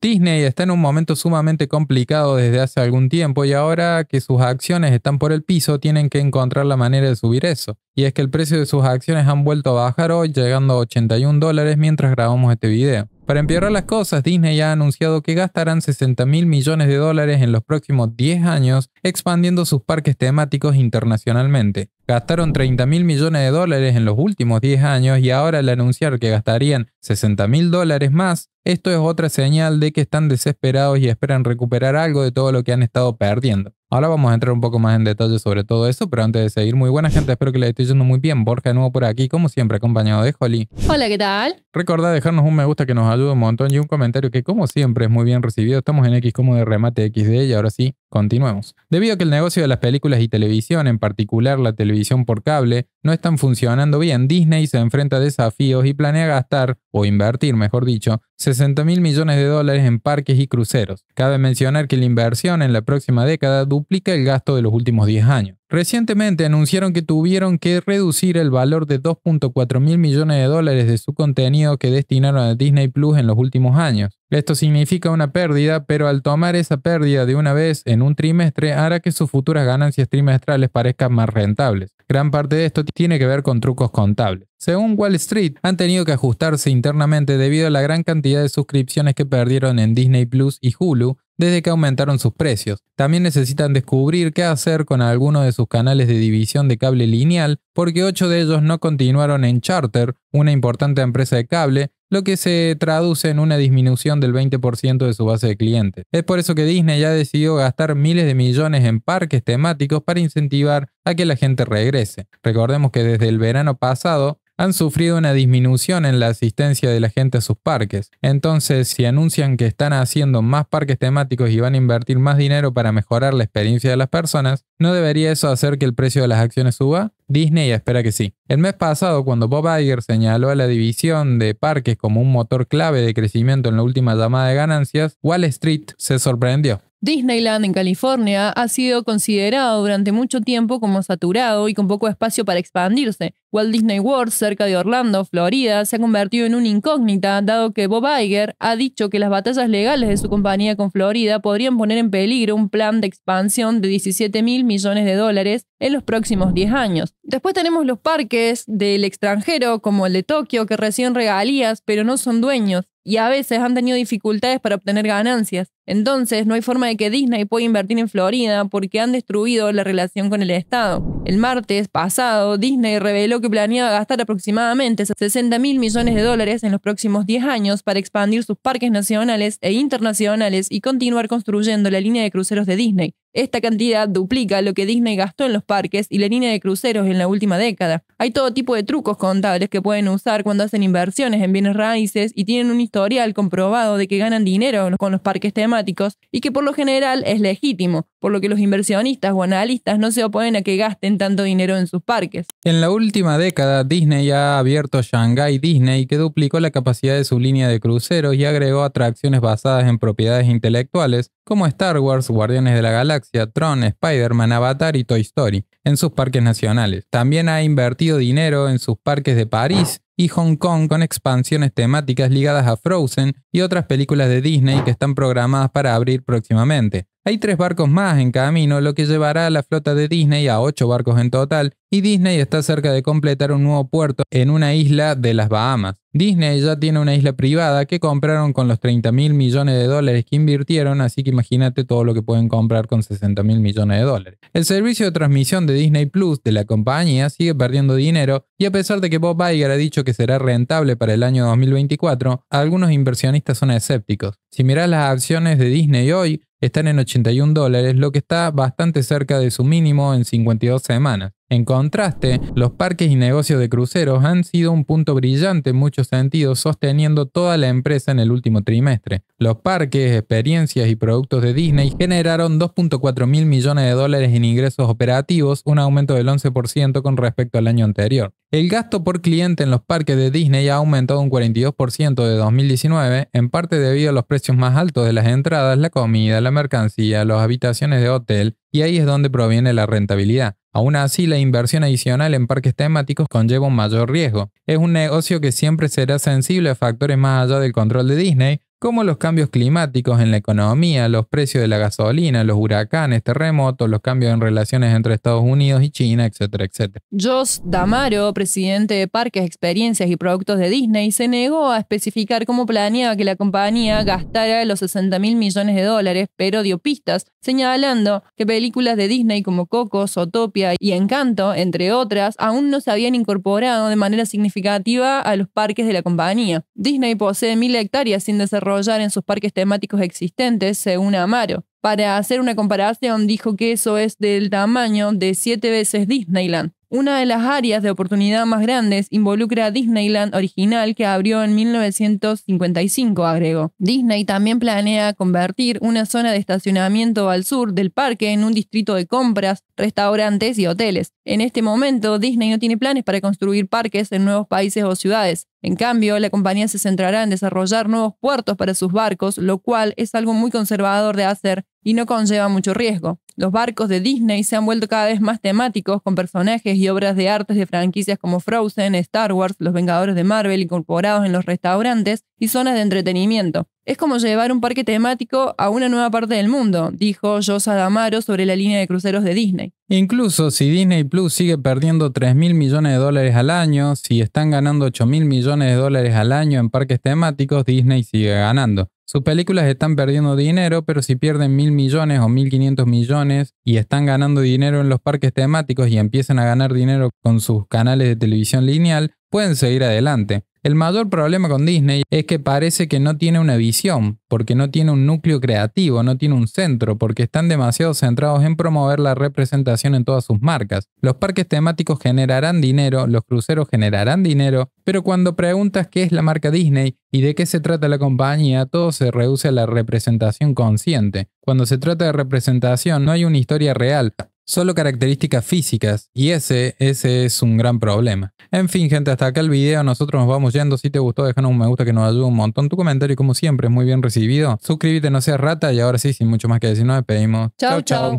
Disney está en un momento sumamente complicado desde hace algún tiempo y ahora que sus acciones están por el piso tienen que encontrar la manera de subir eso y es que el precio de sus acciones han vuelto a bajar hoy, llegando a 81 dólares mientras grabamos este video. Para empeorar las cosas, Disney ya ha anunciado que gastarán 60 mil millones de dólares en los próximos 10 años expandiendo sus parques temáticos internacionalmente. Gastaron 30 mil millones de dólares en los últimos 10 años y ahora al anunciar que gastarían 60 mil dólares más, esto es otra señal de que están desesperados y esperan recuperar algo de todo lo que han estado perdiendo. Ahora vamos a entrar un poco más en detalle sobre todo eso, pero antes de seguir, muy buena gente, espero que la esté yendo muy bien. Borja de nuevo por aquí, como siempre, acompañado de Jolie. Hola, ¿qué tal? Recordad dejarnos un me gusta que nos ayuda un montón y un comentario que como siempre es muy bien recibido. Estamos en X como de remate XD y ahora sí, continuemos. Debido a que el negocio de las películas y televisión, en particular la televisión por cable, no están funcionando bien, Disney se enfrenta a desafíos y planea gastar, o invertir mejor dicho, 60 mil millones de dólares en parques y cruceros. Cabe mencionar que la inversión en la próxima década duplica el gasto de los últimos 10 años. Recientemente anunciaron que tuvieron que reducir el valor de 2.4 mil millones de dólares de su contenido que destinaron a Disney Plus en los últimos años. Esto significa una pérdida, pero al tomar esa pérdida de una vez en un trimestre hará que sus futuras ganancias trimestrales parezcan más rentables. Gran parte de esto tiene que ver con trucos contables. Según Wall Street, han tenido que ajustarse internamente debido a la gran cantidad de suscripciones que perdieron en Disney Plus y Hulu, desde que aumentaron sus precios. También necesitan descubrir qué hacer con algunos de sus canales de división de cable lineal, porque 8 de ellos no continuaron en Charter, una importante empresa de cable, lo que se traduce en una disminución del 20% de su base de clientes. Es por eso que Disney ya decidió gastar miles de millones en parques temáticos para incentivar a que la gente regrese. Recordemos que desde el verano pasado, han sufrido una disminución en la asistencia de la gente a sus parques. Entonces, si anuncian que están haciendo más parques temáticos y van a invertir más dinero para mejorar la experiencia de las personas, ¿no debería eso hacer que el precio de las acciones suba? Disney espera que sí. El mes pasado, cuando Bob Iger señaló a la división de parques como un motor clave de crecimiento en la última llamada de ganancias, Wall Street se sorprendió. Disneyland en California ha sido considerado durante mucho tiempo como saturado y con poco espacio para expandirse. Walt Disney World, cerca de Orlando, Florida, se ha convertido en una incógnita, dado que Bob Iger ha dicho que las batallas legales de su compañía con Florida podrían poner en peligro un plan de expansión de 17 mil millones de dólares en los próximos 10 años. Después tenemos los parques del extranjero, como el de Tokio, que reciben regalías, pero no son dueños y a veces han tenido dificultades para obtener ganancias. Entonces, no hay forma de que Disney pueda invertir en Florida porque han destruido la relación con el Estado. El martes pasado, Disney reveló que planeaba gastar aproximadamente 60 mil millones de dólares en los próximos 10 años para expandir sus parques nacionales e internacionales y continuar construyendo la línea de cruceros de Disney. Esta cantidad duplica lo que Disney gastó en los parques y la línea de cruceros en la última década. Hay todo tipo de trucos contables que pueden usar cuando hacen inversiones en bienes raíces y tienen un historial comprobado de que ganan dinero con los parques temáticos y que por lo general es legítimo, por lo que los inversionistas o analistas no se oponen a que gasten tanto dinero en sus parques. En la última década, Disney ha abierto Shanghai Disney, que duplicó la capacidad de su línea de cruceros y agregó atracciones basadas en propiedades intelectuales, como Star Wars, Guardianes de la Galaxia, Tron, Spider-Man, Avatar y Toy Story, en sus parques nacionales. También ha invertido dinero en sus parques de París, y Hong Kong con expansiones temáticas ligadas a Frozen y otras películas de Disney que están programadas para abrir próximamente. Hay tres barcos más en camino, lo que llevará a la flota de Disney a ocho barcos en total, y Disney está cerca de completar un nuevo puerto en una isla de las Bahamas. Disney ya tiene una isla privada que compraron con los 30 mil millones de dólares que invirtieron, así que imagínate todo lo que pueden comprar con 60 mil millones de dólares. El servicio de transmisión de Disney Plus de la compañía sigue perdiendo dinero y a pesar de que Bob Iger ha dicho que será rentable para el año 2024, algunos inversionistas son escépticos. Si miras las acciones de Disney hoy, están en 81 dólares, lo que está bastante cerca de su mínimo en 52 semanas. En contraste, los parques y negocios de cruceros han sido un punto brillante en muchos sentidos, sosteniendo toda la empresa en el último trimestre. Los parques, experiencias y productos de Disney generaron 2.4 mil millones de dólares en ingresos operativos, un aumento del 11% con respecto al año anterior. El gasto por cliente en los parques de Disney ha aumentado un 42% de 2019, en parte debido a los precios más altos de las entradas, la comida, la mercancía, las habitaciones de hotel, y ahí es donde proviene la rentabilidad. Aún así, la inversión adicional en parques temáticos conlleva un mayor riesgo. Es un negocio que siempre será sensible a factores más allá del control de Disney, como los cambios climáticos en la economía, los precios de la gasolina, los huracanes, terremotos, los cambios en relaciones entre Estados Unidos y China, etcétera, etcétera. Josh Damaro, presidente de Parques, Experiencias y Productos de Disney, se negó a especificar cómo planeaba que la compañía gastara los 60 mil millones de dólares, pero dio pistas, señalando que películas de Disney como Coco, Zootopia y Encanto, entre otras, aún no se habían incorporado de manera significativa a los parques de la compañía. Disney posee mil hectáreas sin desarrollar en sus parques temáticos existentes, según Amaro. Para hacer una comparación, dijo que eso es del tamaño de siete veces Disneyland. Una de las áreas de oportunidad más grandes involucra a Disneyland original que abrió en 1955, agregó. Disney también planea convertir una zona de estacionamiento al sur del parque en un distrito de compras restaurantes y hoteles. En este momento, Disney no tiene planes para construir parques en nuevos países o ciudades. En cambio, la compañía se centrará en desarrollar nuevos puertos para sus barcos, lo cual es algo muy conservador de hacer y no conlleva mucho riesgo. Los barcos de Disney se han vuelto cada vez más temáticos con personajes y obras de arte de franquicias como Frozen, Star Wars, Los Vengadores de Marvel incorporados en los restaurantes y zonas de entretenimiento. Es como llevar un parque temático a una nueva parte del mundo, dijo Josa Damaro sobre la línea de cruceros de Disney. Incluso si Disney Plus sigue perdiendo 3 mil millones de dólares al año, si están ganando 8 mil millones de dólares al año en parques temáticos, Disney sigue ganando. Sus películas están perdiendo dinero, pero si pierden mil millones o mil quinientos millones y están ganando dinero en los parques temáticos y empiezan a ganar dinero con sus canales de televisión lineal, pueden seguir adelante. El mayor problema con Disney es que parece que no tiene una visión, porque no tiene un núcleo creativo, no tiene un centro, porque están demasiado centrados en promover la representación en todas sus marcas. Los parques temáticos generarán dinero, los cruceros generarán dinero, pero cuando preguntas qué es la marca Disney y de qué se trata la compañía, todo se reduce a la representación consciente. Cuando se trata de representación, no hay una historia real, solo características físicas, y ese, ese es un gran problema. En fin, gente, hasta acá el video, nosotros nos vamos yendo, si te gustó déjanos un me gusta que nos ayuda un montón, tu comentario como siempre es muy bien recibido, suscríbete, no seas rata, y ahora sí, sin mucho más que decir, nos despedimos. Chao chao.